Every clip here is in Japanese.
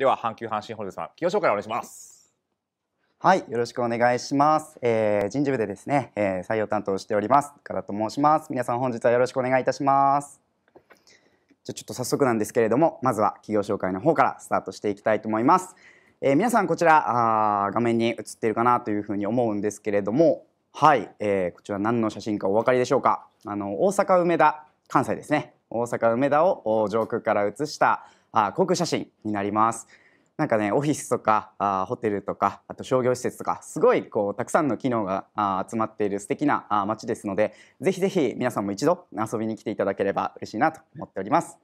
では阪急阪神ホールデさん企業紹介お願いしますはいよろしくお願いします、えー、人事部でですね、えー、採用担当しております岡田と申します皆さん本日はよろしくお願いいたしますじゃちょっと早速なんですけれどもまずは企業紹介の方からスタートしていきたいと思います、えー、皆さんこちらあ画面に映ってるかなというふうに思うんですけれどもはい、えー、こちら何の写真かお分かりでしょうかあの大阪梅田関西ですね大阪梅田を上空から写したあ航空写真になります。なんかねオフィスとかあホテルとかあと商業施設とかすごいこうたくさんの機能があ集まっている素敵なあ街ですのでぜひぜひ皆さんも一度遊びに来ていただければ嬉しいなと思っております。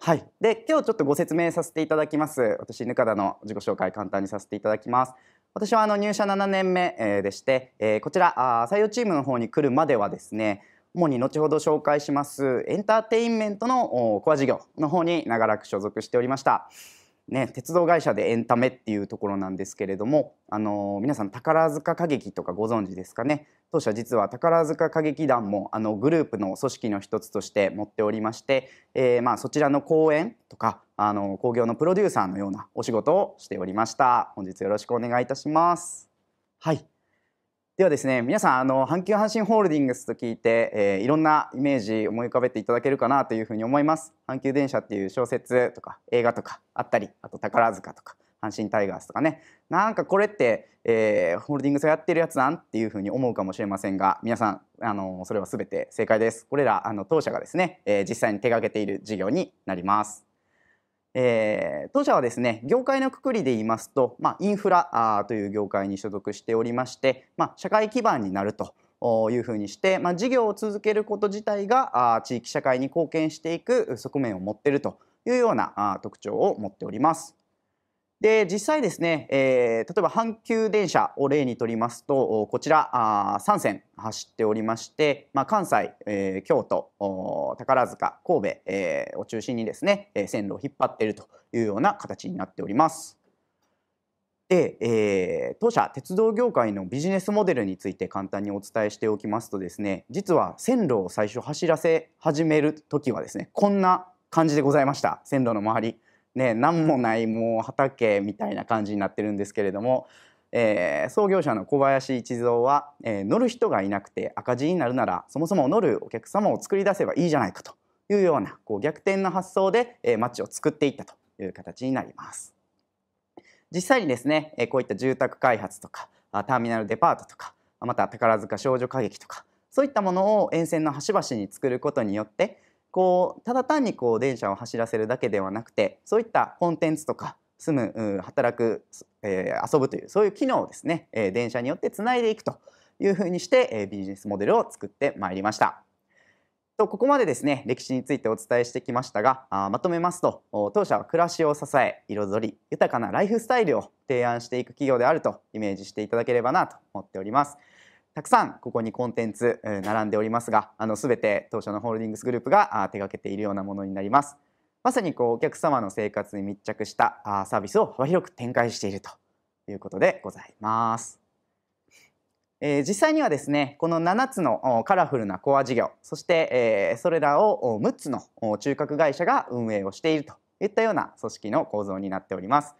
はい、で今日ちょっとご説明させていただきます私ぬかだの自己紹介簡単にさせていただきます私はあの入社7年目でしてえこちらあ採用チームの方に来るまではですね主に後ほど紹介しますエンターテインメントのコア事業の方に長らく所属しておりました。ね、鉄道会社でエンタメっていうところなんですけれども、あの皆さん宝塚歌劇とかご存知ですかね当社実は宝塚歌劇団もあのグループの組織の一つとして持っておりまして、えー、まあ、そちらの公演とかあの興行のプロデューサーのようなお仕事をしておりました本日よろしくお願いいたしますはいではですね皆さんあの阪急阪神ホールディングスと聞いて、えー、いろんなイメージ思い浮かべていただけるかなというふうに思います阪急電車っていう小説とか映画とかあったりあと宝塚とか阪神タイガースとかねなんかこれって、えー、ホールディングスがやってるやつなんっていうふうに思うかもしれませんが皆さんあのそれは全て正解ですこれらあの当社がですね、えー、実際に手掛けている事業になりますえー、当社はですね業界のくくりで言いますと、まあ、インフラという業界に所属しておりまして、まあ、社会基盤になるというふうにして、まあ、事業を続けること自体が地域社会に貢献していく側面を持っているというような特徴を持っております。で実際ですね、えー、例えば阪急電車を例にとりますとこちらあ3線走っておりまして、まあ、関西、えー、京都宝塚神戸、えー、を中心にですね線路を引っ張っているというような形になっております。で、えー、当社鉄道業界のビジネスモデルについて簡単にお伝えしておきますとですね実は線路を最初走らせ始める時はですねこんな感じでございました線路の周り。ね、何もないもう畑みたいな感じになってるんですけれども、えー、創業者の小林一三は、えー、乗る人がいなくて赤字になるならそもそも乗るお客様を作り出せばいいじゃないかというようなこう逆転の発想で、えー、町を作っていったという形になります。実際にですね、えー、こういった住宅開発とかターミナルデパートとかまた宝塚少女歌劇とかそういったものを沿線の端々に作ることによってこうただ単にこう電車を走らせるだけではなくてそういったコンテンツとか住む働く、えー、遊ぶというそういう機能をですね、えー、電車によってつないでいくというふうにして、えー、ビジネスモデルを作ってまいりました。とここまでですね歴史についてお伝えしてきましたがあまとめますと当社は暮らしを支え彩り豊かなライフスタイルを提案していく企業であるとイメージしていただければなと思っております。たくさんここにコンテンツ並んでおりますがあの全て当初のホールディングスグループが手がけているようなものになりますまさにこうお客様の生活に密着したサービスを幅広く展開しているということでございます、えー、実際にはですねこの7つのカラフルなコア事業そして、えそれらを6つの中核会社が運営をしているといったような組織の構造になっております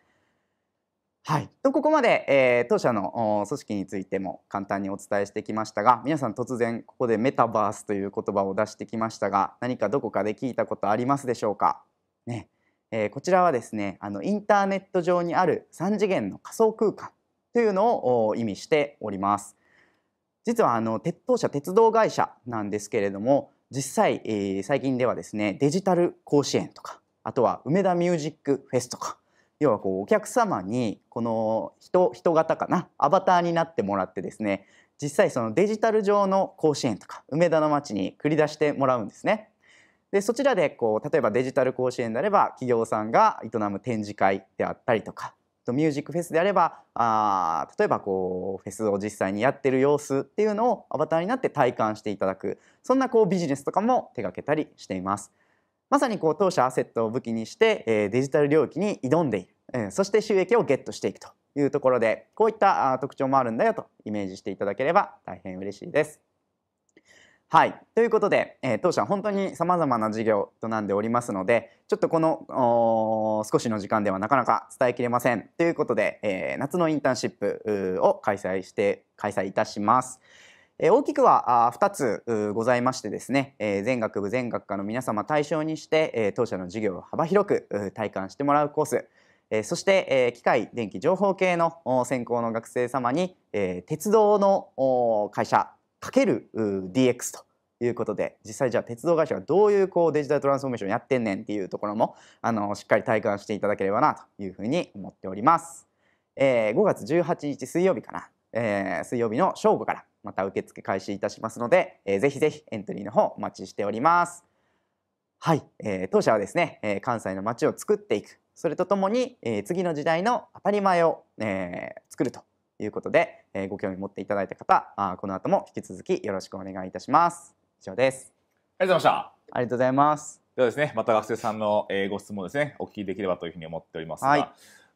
はい、とここまで、えー、当社の組織についても簡単にお伝えしてきましたが皆さん突然ここでメタバースという言葉を出してきましたが何かどこかで聞いたことありますでしょうか、ねえー、こちらはですねあのインターネット上にある3次元の仮想空間というのを意味しております実はあの当社鉄道会社なんですけれども実際、えー、最近ではですねデジタル甲子園とかあとは梅田ミュージックフェスとか要はこうお客様にこの人人型かなアバターになってもらってですね実際そのデジタル上の甲子園とか梅田の街に繰り出してもらうんですね。でそちらでこう例えばデジタル甲子園であれば企業さんが営む展示会であったりとかミュージックフェスであればあ例えばこうフェスを実際にやってる様子っていうのをアバターになって体感していただくそんなこうビジネスとかも手掛けたりしています。まさにこう当社アセットを武器にして、えデジタル領域に挑んでいる、えそして収益をゲットしていくというところでこういった特徴もあるんだよとイメージしていただければ大変嬉しいです。はい。ということで、えー、当社は本当に様々な事業となんでおりますので、ちょっとこの少しの時間ではなかなか伝えきれません。ということで、えー、夏のインターンシップを開催して、開催いたします。え大きくは2つございましてですね、え全学部全学科の皆様対象にして、え当社の授業を幅広く体感してもらうコース、えそして、え機械電気情報系の専攻の学生様に、え鉄道の会社×。DX ということで実際じゃあ鉄道会社がどういうこうデジタルトランスフォーメーションやってんねんっていうところもあのしっかり体感していただければなというふうに思っております。え5月18日水曜日かな、え水曜日の正午からまた受付開始いたしますので、えー、ぜひぜひエントリーの方お待ちしております。はい、えー、当社はですね、えー、関西の街を作っていくそれとともに、えー、次の時代の当たり前を、えー、作るということで、えー、ご興味持っていただいた方あこの後も引き続きよろしくお願いいたします以上ですありがとうございましたありがとうございますではですねまた学生さんの、えー、ご質問ですねお聞きできればというふうに思っておりますが、はい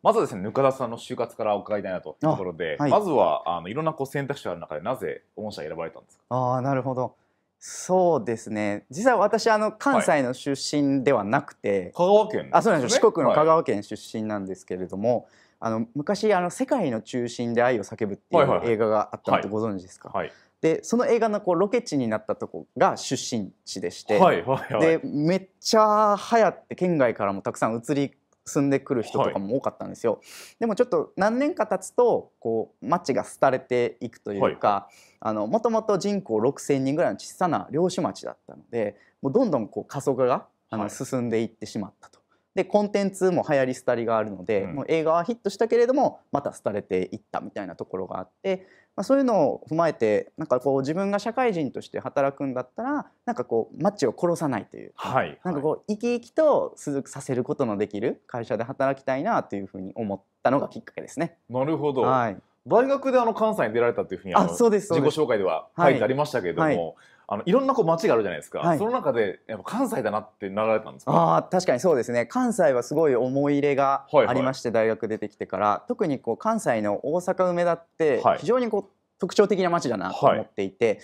まずはですね、ぬかださんの就活から伺いたいなというところで、はい、まずはあのいろんなこう選択肢がある中で、なぜ御社選ばれたんですかあなるほど。そうですね。実は私あの関西の出身ではなくて、はい、香川県、ね、あ、そうなんです四国の香川県出身なんですけれども、はい、あの昔あの世界の中心で愛を叫ぶっていう映画があったのってご存知ですか。はい、はいでその映画のこうロケ地になったとこが出身地でして、はいはいはい、でめっちゃ流行って県外からもたくさん移り住んでくる人とかも多かったんですよ、はい、でもちょっと何年か経つとこう町が廃れていくというかあのもともと人口6,000人ぐらいの小さな漁師町だったのでもうどんどんこう過疎化があの進んでいってしまったと。でコンテンツも流行り廃りがあるので、うん、もう映画はヒットしたけれどもまた廃れていったみたいなところがあって、まあ、そういうのを踏まえてなんかこう自分が社会人として働くんだったらなんかこう街を殺さないという、はい、なんかこう生き生きと続くさせることのできる会社で働きたいなというふうに思ったのがきっかけですね。なるほど、はい大学であの関西に出られたというふうにあの自己紹介では書いてありましたけれども、はいはい、あのいろんなこう街があるじゃないですか、はい、その中でやっぱ関西だなってなられたんですかあ確かにそうですね関西はすごい思い入れがありまして、はいはい、大学出てきてから特にこう関西の大阪梅田って非常にこう、はい、特徴的な街だなと思っていて、はい、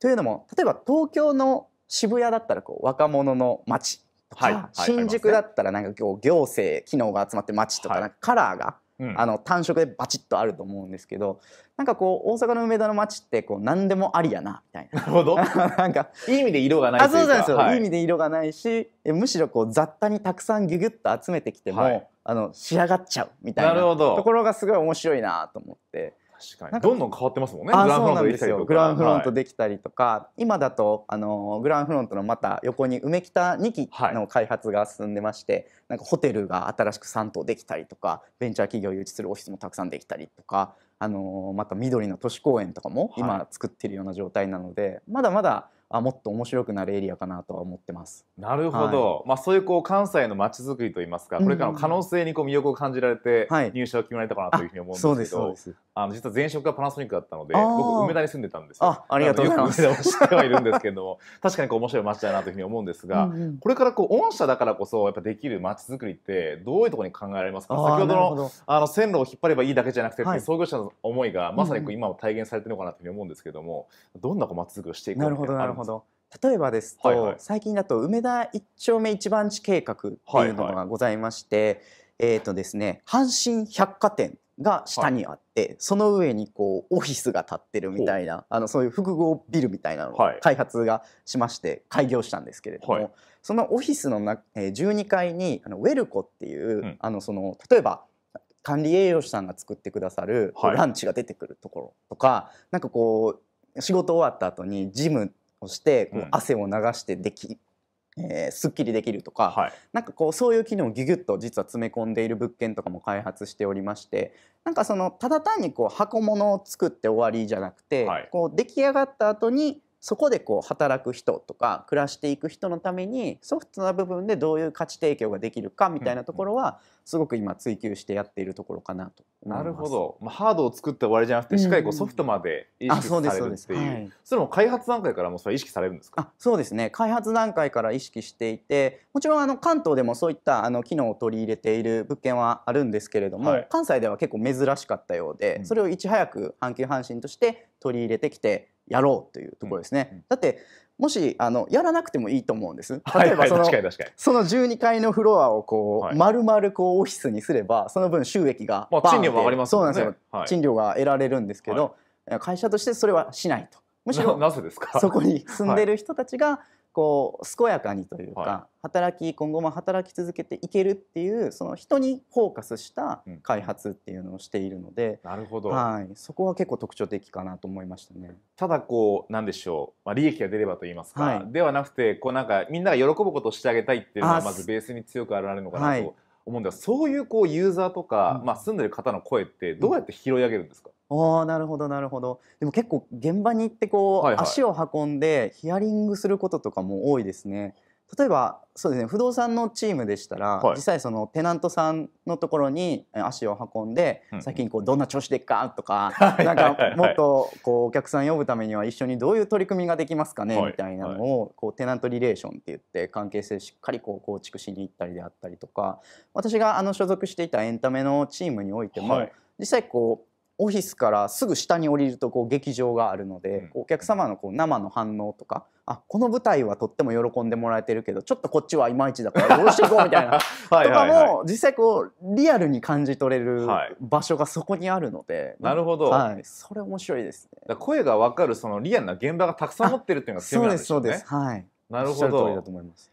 というのも例えば東京の渋谷だったらこう若者の街とか、新宿だったらなんかこう行政機能が集まって街とかなんかカラーがあの単色でバチッとあると思うんですけどなんかこう大阪の梅田の街ってこう何でもありやなみたいな。なるほど なんかいい意味で色がないというかあそうなんですよ、はい、いい意味で色がないしむしろこう雑多にたくさんギュギュッと集めてきても、はい、あの仕上がっちゃうみたいなところがすごい面白いなと思って。確かにどんどん変わってますもんねあフロントですよグランフロントできたりとか、はい、今だとあのグランフロントのまた横に梅北2期の開発が進んでまして、はい、なんかホテルが新しく3棟できたりとかベンチャー企業誘致するオフィスもたくさんできたりとかあのまた緑の都市公園とかも今作ってるような状態なので、はい、まだまだあもっと面白くなるエリアかなとは思ってます。なるほど、はい、まあ、そういうこう関西のまちづくりといいますかこれからの可能性にこう魅力を感じられて入社を決められたかなというふうに思うんですけど、はい、あの実は前職がパナソニックだったので僕梅田に住んでたんですよ。あありがとうございます。梅田を知ってはいるんですけども確かにこう面白い街だなというふうに思うんですが、うんうん、これからこう御社だからこそやっぱできるまちづくりってどういうところに考えられますか先ほどのあの線路を引っ張ればいいだけじゃなくて、はい、創業者の思いがまさにこう今も体現されてるのかなというふうに思うんですけどもどんなこうまちづくりをしていくのかなるほど。ほど例えばですと、はいはい、最近だと梅田一丁目一番地計画っていうのがございまして、はいはい、えっ、ー、とですね阪神百貨店が下にあって、はい、その上にこうオフィスが建ってるみたいなあのそういう複合ビルみたいなのを開発がしまして開業したんですけれども、はい、そのオフィスのな、え12階にあのウェルコっていう、うん、あのその例えば管理栄養士さんが作ってくださる、はい、ランチが出てくるところとか、はなんかこう仕事終わった後にジムをしてこう汗を流してでき、えー、すっきりできるとか、はい、なんかこうそういう機能をギュギュッと実は詰め込んでいる物件とかも開発しておりましてなんかそのただ単にこう箱物を作って終わりじゃなくて、はい、こう出来上がった後にそこでこう働く人とか暮らしていく人のためにソフトな部分でどういう価値提供ができるかみたいなところはすごく今追求してやっているところかなとなるほど、まあ、ハードを作って終わりじゃなくてしっかりこうソフトまで意識されるっていう,、うんそうそれも開発段階からもそれ意識されるんですかあそうですね開発段階から意識していてもちろんあの関東でもそういったあの機能を取り入れている物件はあるんですけれども、はい、関西では結構珍しかったようで、それをいち早く阪急阪神として取り入れてきてやろうというところですね。うんうん、だってもしあのやらなくてもいいと思うんです。例えばその,、その12階のフロアをこう、はい、丸々こうオフィスにすればその分収益が、まあ、賃料上がります、ね、そうなんですよ、はい、賃料が得られるんですけど、はい、会社としてそれはしないと。むしろ そこに住んでる人たちがこう健やかにというか、はい、働き今後も働き続けていけるっていうその人にフォーカスした開発っていうのをしているので、うん、なるほど、はい、そこは結構特徴的かなと思いましたね。ただこうなんでしょう、まあ、利益が出ればと言いますか、はい、ではなくてこうなんかみんなが喜ぶことをしてあげたいっていうのはまずベースに強くられるのかなと思うんですが、そういうこうユーザーとか、うん、まあ、住んでる方の声ってどうやって拾い上げるんですか、うんああなるほどなるほどでも結構現場に行ってこう、はいはい、足を運んでヒアリングすることとかも多いですね例えばそうですね不動産のチームでしたら、はい、実際そのテナントさんのところに足を運んで、うん、先にこうどんな調子でっかとか、なんかもっとこうお客さん呼ぶためには一緒にどういう取り組みができますかね、みたいなのをこうテナントリレーションって言って関係性しっかりこう構築しに行ったりであったりとか私があの所属していたエンタメのチームにおいても、実際こうオフィスからすぐ下に降りるとこう劇場があるので、お客様のこう生の反応とかあこの舞台はとっても喜んでもらえてるけどちょっとこっちはいまいちだからどうしていこうみたいな はい、とかも実際こうリアルに感じ取れる場所がそこにあるので、はい、なるほど、はい、それ面白いですね声が分かるそのリアルな現場がたくさん持ってるっていうのが強みなんでしょね。そうですそうですはいなるほど。とおりだと思います。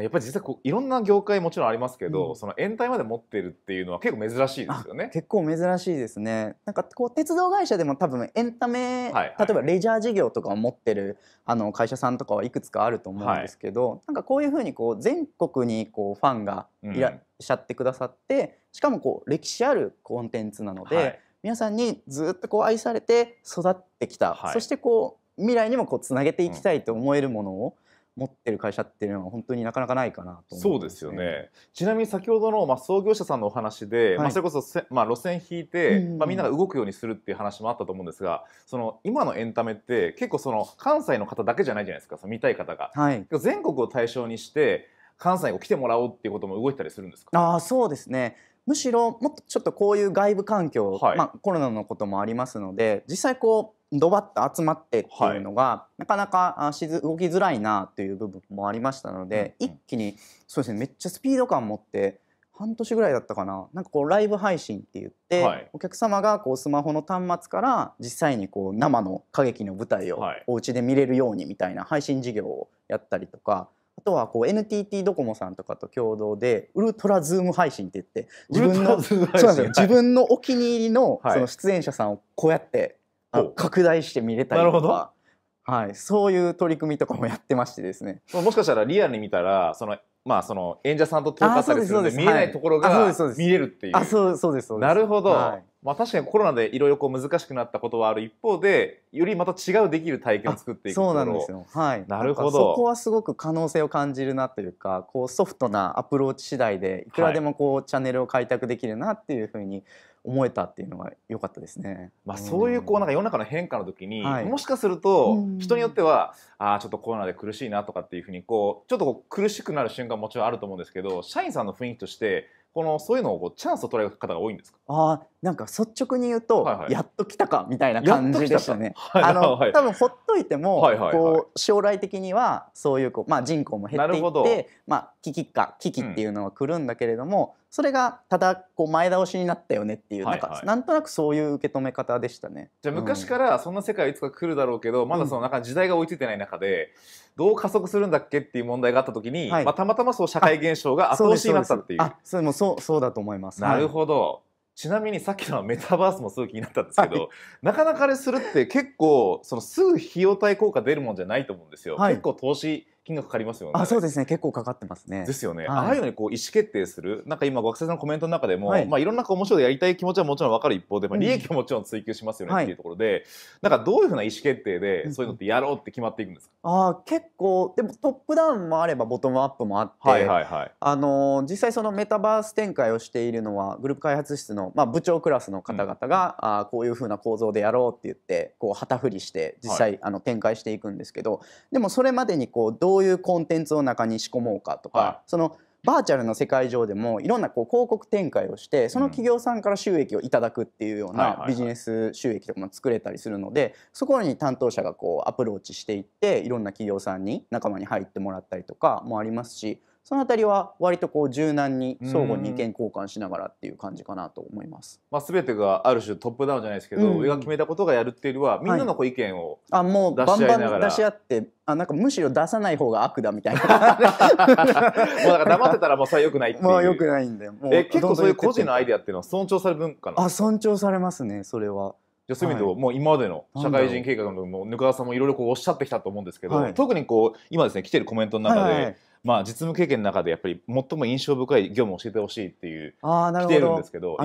やっぱり実際こういろんな業界もちろんありますけど、うん、その延滞まで持ってるっていうのは結構珍しいですよね。結構珍しいですね。なんかこう鉄道会社でも多分エンタメ、はいはい、例えばレジャー事業とかを持ってるあの会社さんとかはいくつかあると思うんですけど、はい、なんかこういうふうにこう全国にこうファンがいらっしゃってくださって、うん、しかもこう歴史あるコンテンツなので、はい、皆さんにずっとこう愛されて育ってきた、はい、そしてこう未来にもこうつなげていきたいと思えるものを、持ってる会社っていうのは本当になかなかないかなと、ね、そうですよねちなみに先ほどの、まあ、創業者さんのお話で、はい、まあ、それこそまあ、路線引いて、うんまあ、みんなが動くようにするっていう話もあったと思うんですがその今のエンタメって結構その関西の方だけじゃないじゃないですかその見たい方が、はい、全国を対象にして関西に来てもらおうっていうことも動いたりするんですかあそうですねむしろもっとちょっとこういう外部環境、はい、まあ、コロナのこともありますので実際こうドバッと集まってっていうのが、はい、なかなかしず動きづらいなという部分もありましたので、うん一気にそうですねめっちゃスピード感持って半年ぐらいだったかななんかこうライブ配信って言って、はい、お客様がこうスマホの端末から実際にこう生の歌劇の舞台をお家で見れるようにみたいな配信事業をやったりとか。あとはこう NTT ドコモさんとかと共同でウルトラズーム配信って言って自分の自分のお気に入りのその出演者さんをこうやって拡大して見れたりとかはい、そういう取り組みとかもやってましてですねもしかしたらリアルに見たらそのまあその演者さんと遠かったりするんで見えないところが見れるっていうあそうそうですなるほど、はい、まあ確かにコロナでいろいろこう難しくなったことはある一方でよりまた違うできる体験を作っていくそうなんですよはいなるほどそこはすごく可能性を感じるなというかこうソフトなアプローチ次第でいくらでもこう、チャンネルを開拓できるなっていうふうに思えたっていうのは良かったですね。まあ、そういうこうなんか世の中の変化の時に、はい、もしかすると人によっては、うん、ああちょっとコロナで苦しいなとかっていうふうにこうちょっとこう苦しくなる瞬間もちろんあると思うんですけど社員さんの雰囲気としてこのそういうのをこうチャンスを捉える方が多いんですかあなんか率直に言うと、はいはい、やっと来たかみたいな感じでしたね。たはい、あの、はい、多分ほっといても、はいはいはい、こう将来的にはそういうこう、まあ、人口も減っていって、まあ、危機か危機っていうのは来るんだけれども、うんそれがただこう前倒しになったよねっていう、はいはい、なんかなんとなくそういう受け止め方でしたね。じゃあ昔からそんな世界いつか来るだろうけど、うん、まだそのなんか時代が追いついてない中でどう加速するんだっけっていう問題があった時に、はい、まあ、たまたまそう社会現象が後押しになったっていう。あそうもそうそうだと思います。なるほど、はいちなみにさっきのメタバースもすごい気になったんですけど、はい、なかなかあれするって結構そのすぐ費用対効果出るもんじゃないと思うんですよ、はい、結構投資金額かかりますよね。あそうですね結構かかってますね。ですよね。はい、ああいうのにこう意思決定するなんか今学生さんのコメントの中でも、はいまあ、いろんなこう面白いやりたい気持ちはもちろんわかる一方で、まあ、利益をもちろん追求しますよね、っていうところで、はい、なんかどういうふうな意思決定でそういうのってやろうって決まっていくんですか、うあ結構でもトップダウンもあればボトムアップもあって、はいはいはい、あのー、実際そのメタバース展開をしているのはグループ開発室の、まあ、部長クラスの方々が、うん、あこういうふうな構造でやろうって言ってこう旗振りして実際、あの展開していくんですけどでもそれまでにこうどうどういうコンテンツを中に仕込もうかとか、はい、そのバーチャルの世界上でもいろんなこう広告展開をしてその企業さんから収益をいただくっていうようなビジネス収益とかも作れたりするのでそこに担当者がこうアプローチしていっていろんな企業さんに仲間に入ってもらったりとかもありますしその辺りは割とこう柔軟に相互に意見交換しながらっていう感じかなと思います。まあ、全てがある種トップダウンじゃないですけど、うん、上が決めたことがやるっていうよりはみんなのこう意見を、はい、あもうバンバン出し合ってあなんかむしろ出さない方が悪だみたいなもうだから黙ってたらもうそれよくないっていうもうよくないんだよえ結構そういう個人のアイデアっていうのは尊重される文化なあ尊重されますねそれは。じゃそういう意味で、はい、もう今までの社会人計画のもぬかわさんもいろいろこうおっしゃってきたと思うんですけど、はい、特にこう今ですね来てるコメントの中で、はいまあ、実務経験の中でやっぱり最も印象深い業務を教えてほしいっていうあなるほど来てるんですけど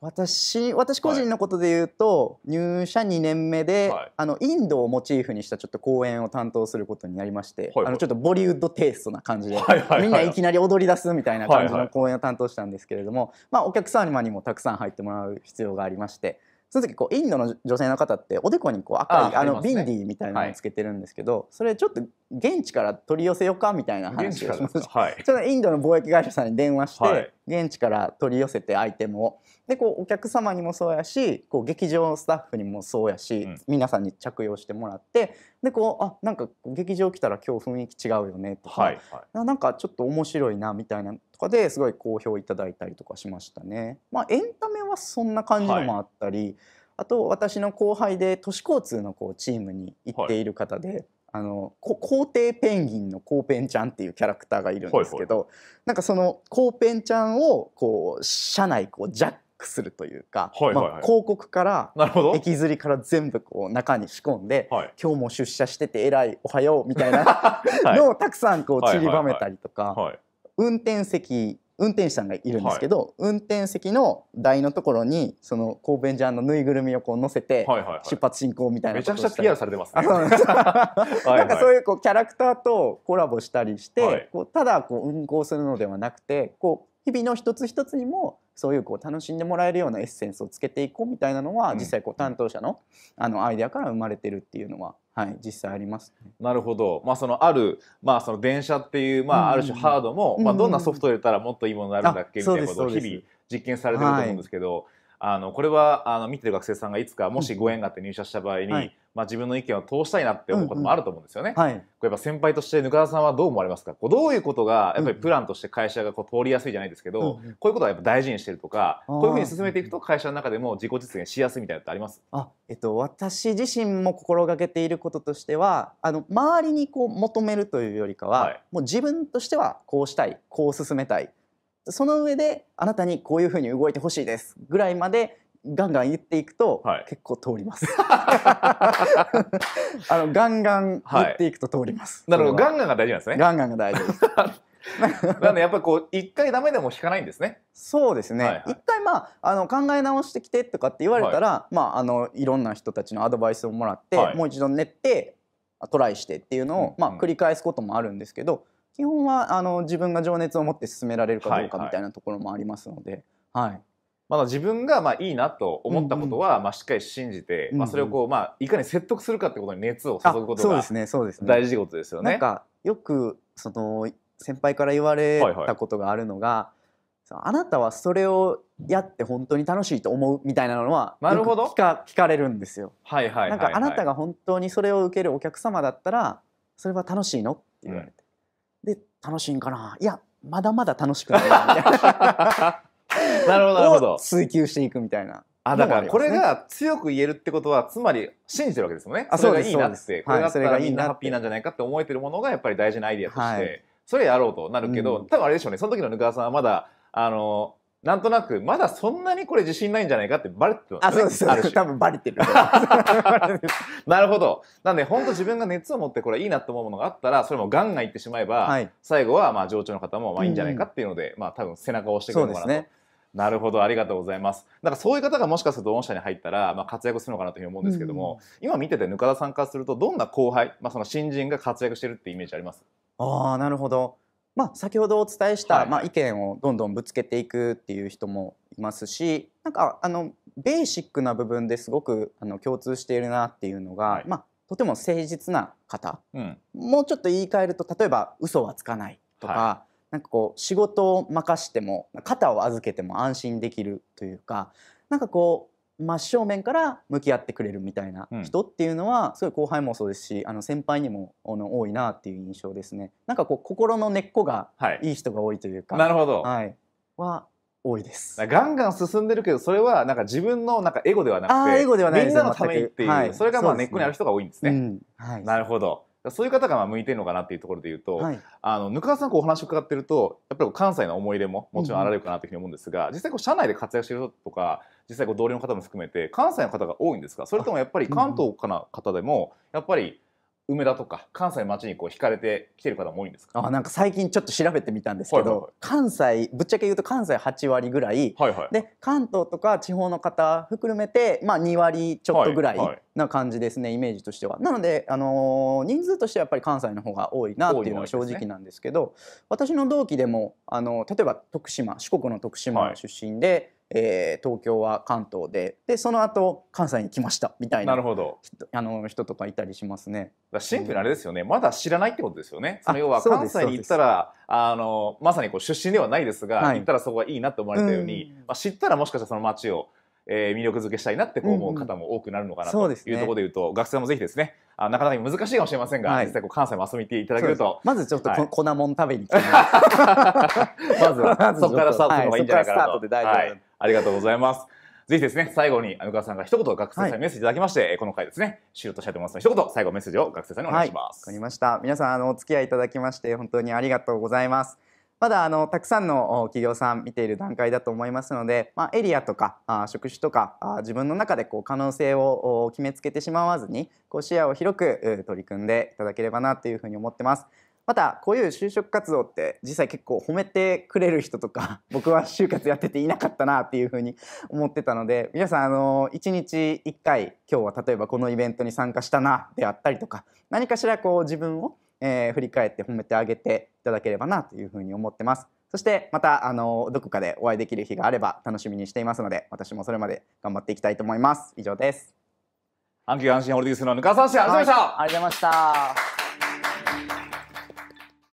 私私個人のことで言うと、はい、入社2年目で、はい、あのインドをモチーフにしたちょっと公演を担当することになりまして、はいはい、あのちょっとボリウッドテイストな感じで、はいはいはい、みんないきなり踊り出すみたいな感じの公演を担当したんですけれども、はいはい、まあ、お客様にもたくさん入ってもらう必要がありましてその時こうインドの女性の方っておでこにこう赤いあ、ね、のビンディみたいなのをつけてるんですけど、はい、それちょっと現地から取り寄せようかみたいな話をしました、はい、そ のインドの貿易会社さんに電話して、はい、現地から取り寄せてアイテムをでこうお客様にもそうやしこう劇場スタッフにもそうやし、うん、皆さんに着用してもらってでこうあなんか劇場来たら今日雰囲気違うよねとか、はいはい、なんかちょっと面白いなみたいなとかですごい好評いただいたりとかしましたね。まあ、エンタメはそんな感じのもあったり、はい、あと私の後輩で都市交通のこうチームに行っている方で。はいあの皇帝ペンギンのコウペンちゃんっていうキャラクターがいるんですけど、はいはい、なんかそのコウペンちゃんをこう社内こうジャックするというか、はいはいはいまあ、広告から駅釣りから全部こう中に仕込んで、はい、今日も出社してて偉いおはようみたいな のをたくさんこう散りばめたりとか、はいはいはいはい、運転席運転手さんがいるんですけど、はい、運転席の台のところにそのコーベンジャーのぬいぐるみをこう乗せて出発進行みたいな、はいはい、めちゃくちゃ PR されてます、ね、なんかそういうこうキャラクターとコラボしたりして、はい、こうただこう運行するのではなくてこう日々の一つ一つにもそういうこう楽しんでもらえるようなエッセンスをつけていこうみたいなのは、実際こう担当者のあのアイデアから生まれてるっていうのは、はい、実際あります、ね、なるほど、まあ、そのある、まあ、その電車っていう、まあ、ある種ハードも、まあ、どんなソフトを入れたらもっといいものになるんだっけみたいなことを日々実験されてると思うんですけど。はいあのこれはあの見てる学生さんがいつかもしご縁があって入社した場合に、うんはい、まあ、自分の意見を通したいなって思うこともあると思うんですよね。うんうんはい、こやっぱ先輩としてぬかさんはどう思われますかこうどういうことがやっぱりプランとして会社がこう通りやすいじゃないですけど、うんうん、こういうことはやっぱ大事にしてるとか、うんうん、こういうふうに進めていくと会社の中でも自己実現しやすいみたいなのってありますあ、えっと、私自身も心がけていることとしてはあの周りにこう求めるというよりかは、はい、もう自分としてはこうしたいこう進めたいその上であなたにこういうふうに動いてほしいですぐらいまでガンガン言っていくと、はい、結構通ります あのガンガン言っていくと通ります、はい、なるほどガンガンが大事なんですねガンガンが大事です なんでやっぱりこう一回ダメでも引かないんですね。そうですね。一、はいはい、回まああの考え直してきてとかって言われたら、はい、まああのいろんな人たちのアドバイスをもらって、はい、もう一度練ってトライしてっていうのを、うんうん、まあ繰り返すこともあるんですけど、基本はあの自分が情熱を持って進められるかどうかみたいなところもありますので。はい、はいはいまだ自分がまあいいなと思ったことは、まあしっかり信じて、うんうん、まあそれをこうまあいかに説得するかってことに熱を注ぐことが大事ことですよね。ねねなんかよくその先輩から言われたことがあるのが、はいはい、あなたはそれをやって本当に楽しいと思うみたいなのはなるほど聞かれるんですよ。はいはい、はい、なんかあなたが本当にそれを受けるお客様だったらそれは楽しいのって言われて、楽しいんかないやまだまだ楽しくないみたいな るほど追求していくみたいなあだからこれが強く言えるってことはつまり信じてるわけですもんねあそれがいいなってこれがったらみんなハッピーなんじゃないかって思えてるものがやっぱり大事なアイディアとして、それやろうとなるけど、多分あれでしょうねその時のぬかさんはまだあのなんとなくまだそんなにこれ自信ないんじゃないかってバレてますね。あ、そうです。多分バレてる。なるほど。なんで本当自分が熱を持ってこれいいなと思うものがあったらそれもガンガンいってしまえば、はい、最後はまあ上長の方もまあいいんじゃないかっていうので、うん、まあ多分背中を押してくるのかなと。ね、なるほどありがとうございます。なんかそういう方がもしかすると御社に入ったら、まあ、活躍するのかなというふうに思うんですけども、うん、今見ててぬかださんからするとどんな後輩、まあ、その新人が活躍してるってイメージありますああなるほどまあ、先ほどお伝えした、まあ、意見をどんどんぶつけていくっていう人もいますしなんかあのベーシックな部分ですごくあの共通しているなっていうのが、はい、まあ、とても誠実な方、うん、もうちょっと言い換えると例えば嘘はつかないとか、はい、なんかこう仕事を任しても肩を預けても安心できるというかなんかこう真正面から向き合ってくれるみたいな人っていうのは、すごい後輩もそうですしあの先輩にもあの多いなっていう印象ですねなんかこう心の根っこがいい人が多いというか、はい、なるほど、はい、は多いですガンガン進んでるけどそれはなんか自分のなんかエゴではなくてエゴではないみんなのためにっていう、はい、それがまあ根っこにある人が多いんですね、うん、はい、なるほどそういう方が向いてるのかなっていうところで言うと、はい、あのぬかさんこうお話を伺ってるとやっぱり関西の思い出ももちろんあられるかなというふうに思うんですが、うん、実際こう社内で活躍してる人とか実際こう同僚の方も含めて関西の方が多いんですかそれともやっぱり関東かな方でもやっぱり梅田とか関西の街にこう惹かれてきてる方も多いんですかあなんか最近ちょっと調べてみたんですけど、はいはいはい、関西ぶっちゃけ言うと関西8割ぐらい、はいはい、で関東とか地方の方含めて、まあ、2割ちょっとぐらいな感じですね、はいはい、イメージとしては。なので、あのー、人数としてはやっぱり関西の方が多いなっていうのは正直なんですけど、ね、私の同期でも、あのー、例えば徳島四国の徳島出身で。えー、東京は関東ででその後関西に来ましたみたいななるほどあの人とかいたりしますね。シンプルあれですよね、うん、まだ知らないってことですよね。その要は関西に行ったらあのまさにこう出身ではないですが、はい、行ったらそこはいいなと思われたように、うまあ、知ったらもしかしたらその街をえー、魅力づけしたいなってこう思う方も多くなるのかなというところでいうと、うんうんうね、学生もぜひですねあなかなか難しいかもしれませんが、はい、実際こう関西も遊びに行っていただけるとまずちょっとはい、粉もん食べに来て まずは そこからスタートの方がいいんじゃないかなと。はいありがとうございます。ぜひですね、最後にあ鮎川さんが一言学生さんにメッセージいただきまして、はい、この回ですね、終了としたいと思いますので、一言最後メッセージを学生さんにお願いします。わ、はい、かりました。皆さん、あの、お付き合いいただきまして、本当にありがとうございます。まだあのたくさんの企業さん見ている段階だと思いますので、まあ、エリアとかあ職種とかあ自分の中でこう可能性を決めつけてしまわずにこう視野を広く取り組んでいただければなというふうに思ってます。またこういう就職活動って実際結構褒めてくれる人とか 僕は就活やってていなかったなっていうふうに思ってたので皆さんあの1日1回今日は例えばこのイベントに参加したなであったりとか何かしらこう自分を、えー、振り返って褒めてあげていただければなというふうに思ってます。そしてまたあのどこかでお会いできる日があれば楽しみにしていますので私もそれまで頑張っていきたいと思います。以上です。安久安心ホールディングスのぬかさんしありがとうございました。ありがとうございました。